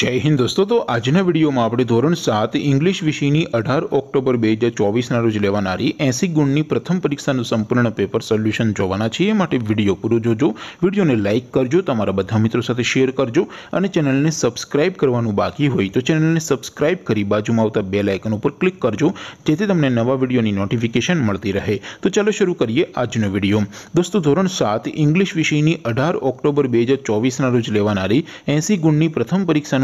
जय हिंद दोस्तों तो आज ने वीडियो मा आपणो ધોરણ 7 इंग्लिश विषयनी 18 अक्टूबर 2024 ના રોજ લેવાનારી 80 ગુણની પ્રથમ પરીક્ષા નું સંપૂર્ણ પેપર સોલ્યુશન જોવાના છે માટે વિડિયો પૂરો જોજો વિડિયોને લાઈક કરજો તમારા બધા મિત્રો સાથે શેર કરજો અને ચેનલને સબ્સ્ક્રાઇબ કરવાનું બાકી હોય તો ચેનલને સબ્સ્ક્રાઇબ કરી बाजूમાં આવતા બેલ આઇકન ઉપર ક્લિક કરજો જેથી તમને નવા વિડિયોની નોટિફિકેશન મળતી રહે તો ચલો શરૂ કરીએ આજનો વિડિયો दोस्तों ધોરણ 7 इंग्लिश विषयनी 18 अक्टूबर 2024 ના રોજ લેવાનારી 80 ગુણની પ્રથમ પરીક્ષા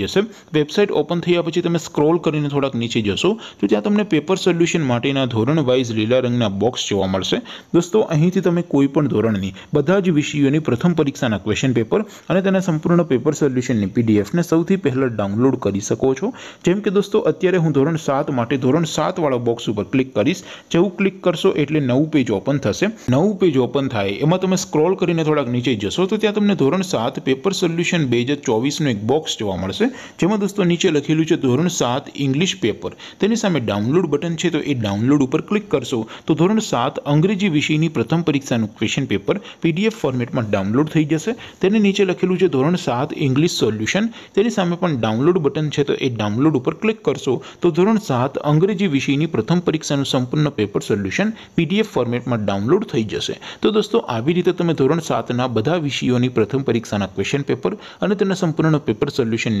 જેસમ વેબસાઈટ ઓપન થઈયા પછી તમે સ્ક્રોલ કરીને થોડાક નીચે જશો તો ત્યાં તમને પેપર સોલ્યુશન માટેના ધોરણ વાઈઝ લીલા રંગના બોક્સ જોવા મળશે દોસ્તો અહીંથી તમે કોઈ પણ ધોરણની બધા જ વિષયોની પ્રથમ પરીક્ષાના ક્વેશ્ચન પેપર અને તેના સંપૂર્ણ પેપર સોલ્યુશનની પીડીએફ ને સૌથી પહેલા ડાઉનલોડ કરી શકો છો જેમ કે દોસ્તો અત્યારે હું ધોરણ 7 માટે ધોરણ 7 વાળો બોક્સ ઉપર ક્લિક કરીશ જેવું ક્લિક કરશો એટલે નવું પેજ ઓપન થશે નવું પેજ ઓપન થાય એમાં તમે સ્ક્રોલ કરીને થોડાક નીચે જશો તો ત્યાં તમને ધોરણ 7 પેપર સોલ્યુશન 2024 નો એક બોક્સ જોવા મળશે જેમ દોસ્તો નીચે લખેલું છે ધોરણ 7 ઇંગ્લિશ પેપર તેની સામે ડાઉનલોડ બટન છે તો એ ડાઉનલોડ ઉપર ક્લિક કરશો તો ધોરણ 7 અંગ્રેજી વિષયની પ્રથમ પરીક્ષાનું ક્વેશ્ચન પેપર પીડીએફ ફોર્મેટમાં ડાઉનલોડ થઈ જશે તેની નીચે લખેલું છે ધોરણ 7 ઇંગ્લિશ સોલ્યુશન તેની સામે પણ ડાઉનલોડ બટન છે તો એ ડાઉનલોડ ઉપર ક્લિક કરશો તો ધોરણ 7 અંગ્રેજી વિષયની પ્રથમ પરીક્ષાનું સંપૂર્ણ પેપર સોલ્યુશન પીડીએફ ફોર્મેટમાં ડાઉનલોડ થઈ જશે તો દોસ્તો આવી રીતે તમે ધોરણ 7 ના બધા વિષયોની પ્રથમ પરીક્ષાના ક્વેશ્ચન પેપર અને તેનું સંપૂર્ણનું પેપર સોલ્યુશન